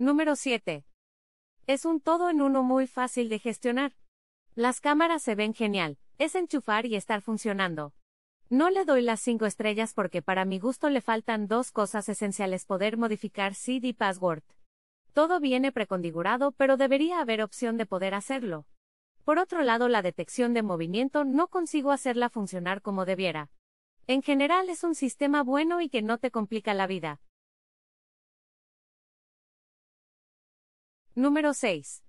Número 7. Es un todo en uno muy fácil de gestionar. Las cámaras se ven genial, es enchufar y estar funcionando. No le doy las 5 estrellas porque para mi gusto le faltan dos cosas esenciales poder modificar CD password. Todo viene preconfigurado, pero debería haber opción de poder hacerlo. Por otro lado, la detección de movimiento no consigo hacerla funcionar como debiera. En general es un sistema bueno y que no te complica la vida. Número 6.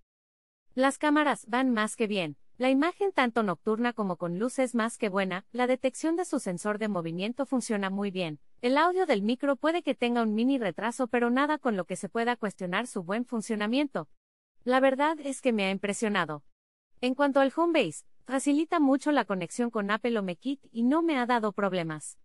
Las cámaras van más que bien. La imagen tanto nocturna como con luz es más que buena, la detección de su sensor de movimiento funciona muy bien, el audio del micro puede que tenga un mini retraso pero nada con lo que se pueda cuestionar su buen funcionamiento. La verdad es que me ha impresionado. En cuanto al Homebase, facilita mucho la conexión con Apple HomeKit y no me ha dado problemas.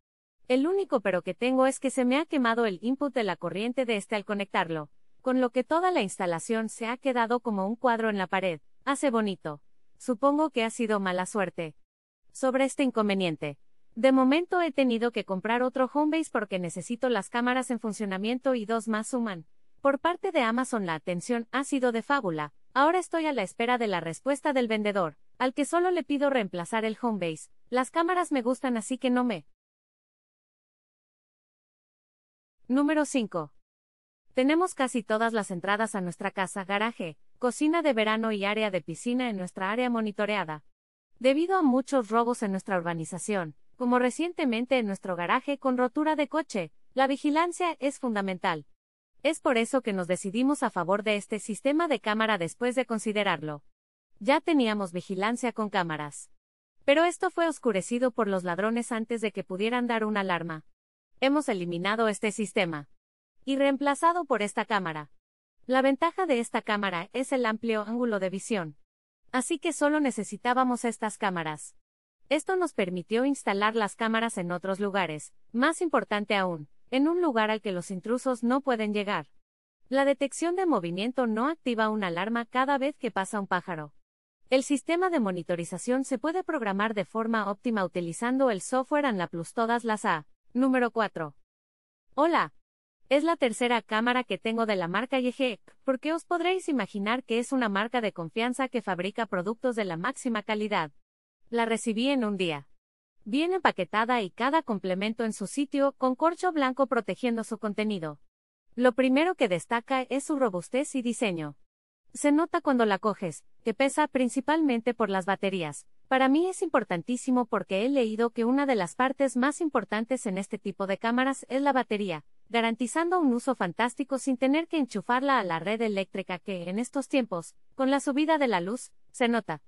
El único pero que tengo es que se me ha quemado el input de la corriente de este al conectarlo, con lo que toda la instalación se ha quedado como un cuadro en la pared, hace bonito. Supongo que ha sido mala suerte. Sobre este inconveniente. De momento he tenido que comprar otro Homebase porque necesito las cámaras en funcionamiento y dos más suman. Por parte de Amazon la atención ha sido de fábula, ahora estoy a la espera de la respuesta del vendedor, al que solo le pido reemplazar el Homebase, las cámaras me gustan así que no me. Número 5. Tenemos casi todas las entradas a nuestra casa, garaje, cocina de verano y área de piscina en nuestra área monitoreada. Debido a muchos robos en nuestra urbanización, como recientemente en nuestro garaje con rotura de coche, la vigilancia es fundamental. Es por eso que nos decidimos a favor de este sistema de cámara después de considerarlo. Ya teníamos vigilancia con cámaras. Pero esto fue oscurecido por los ladrones antes de que pudieran dar una alarma. Hemos eliminado este sistema y reemplazado por esta cámara. La ventaja de esta cámara es el amplio ángulo de visión. Así que solo necesitábamos estas cámaras. Esto nos permitió instalar las cámaras en otros lugares, más importante aún, en un lugar al que los intrusos no pueden llegar. La detección de movimiento no activa una alarma cada vez que pasa un pájaro. El sistema de monitorización se puede programar de forma óptima utilizando el software ANLA Plus todas las A. Número 4. Hola, es la tercera cámara que tengo de la marca Yehek, porque os podréis imaginar que es una marca de confianza que fabrica productos de la máxima calidad. La recibí en un día. Bien empaquetada y cada complemento en su sitio con corcho blanco protegiendo su contenido. Lo primero que destaca es su robustez y diseño. Se nota cuando la coges, que pesa principalmente por las baterías. Para mí es importantísimo porque he leído que una de las partes más importantes en este tipo de cámaras es la batería, garantizando un uso fantástico sin tener que enchufarla a la red eléctrica que, en estos tiempos, con la subida de la luz, se nota.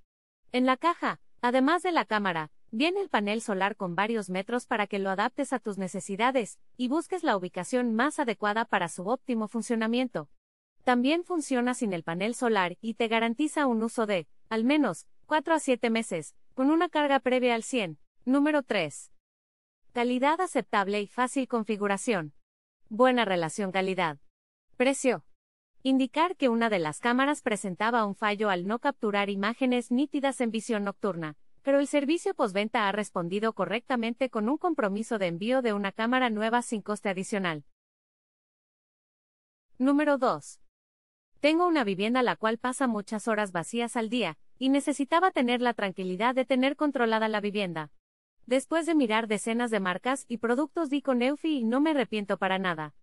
En la caja, además de la cámara, viene el panel solar con varios metros para que lo adaptes a tus necesidades y busques la ubicación más adecuada para su óptimo funcionamiento. También funciona sin el panel solar y te garantiza un uso de, al menos, 4 a 7 meses, con una carga previa al 100. Número 3. Calidad aceptable y fácil configuración. Buena relación calidad. Precio. Indicar que una de las cámaras presentaba un fallo al no capturar imágenes nítidas en visión nocturna, pero el servicio postventa ha respondido correctamente con un compromiso de envío de una cámara nueva sin coste adicional. Número 2. Tengo una vivienda la cual pasa muchas horas vacías al día, y necesitaba tener la tranquilidad de tener controlada la vivienda. Después de mirar decenas de marcas y productos di con Eufy y no me arrepiento para nada.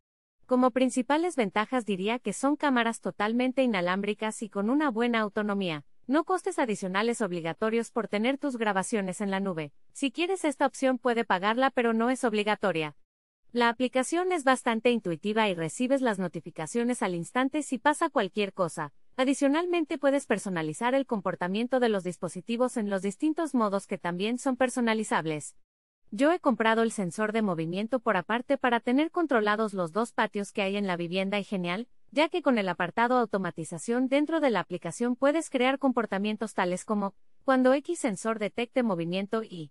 Como principales ventajas diría que son cámaras totalmente inalámbricas y con una buena autonomía. No costes adicionales obligatorios por tener tus grabaciones en la nube. Si quieres esta opción puede pagarla pero no es obligatoria. La aplicación es bastante intuitiva y recibes las notificaciones al instante si pasa cualquier cosa. Adicionalmente puedes personalizar el comportamiento de los dispositivos en los distintos modos que también son personalizables. Yo he comprado el sensor de movimiento por aparte para tener controlados los dos patios que hay en la vivienda y genial, ya que con el apartado automatización dentro de la aplicación puedes crear comportamientos tales como cuando X sensor detecte movimiento y...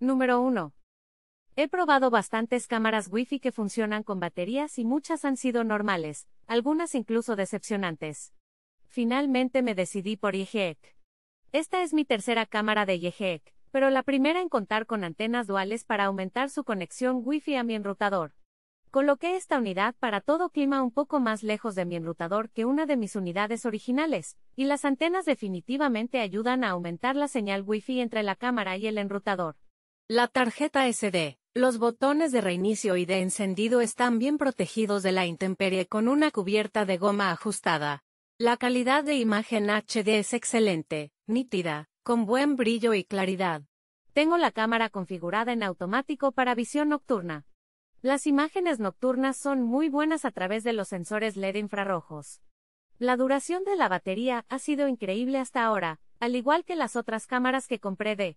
Número 1. He probado bastantes cámaras Wi-Fi que funcionan con baterías y muchas han sido normales, algunas incluso decepcionantes. Finalmente me decidí por IGEC. Esta es mi tercera cámara de IGEC, pero la primera en contar con antenas duales para aumentar su conexión Wi-Fi a mi enrutador. Coloqué esta unidad para todo clima un poco más lejos de mi enrutador que una de mis unidades originales, y las antenas definitivamente ayudan a aumentar la señal Wi-Fi entre la cámara y el enrutador. La tarjeta SD. Los botones de reinicio y de encendido están bien protegidos de la intemperie con una cubierta de goma ajustada. La calidad de imagen HD es excelente, nítida, con buen brillo y claridad. Tengo la cámara configurada en automático para visión nocturna. Las imágenes nocturnas son muy buenas a través de los sensores LED infrarrojos. La duración de la batería ha sido increíble hasta ahora, al igual que las otras cámaras que compré de...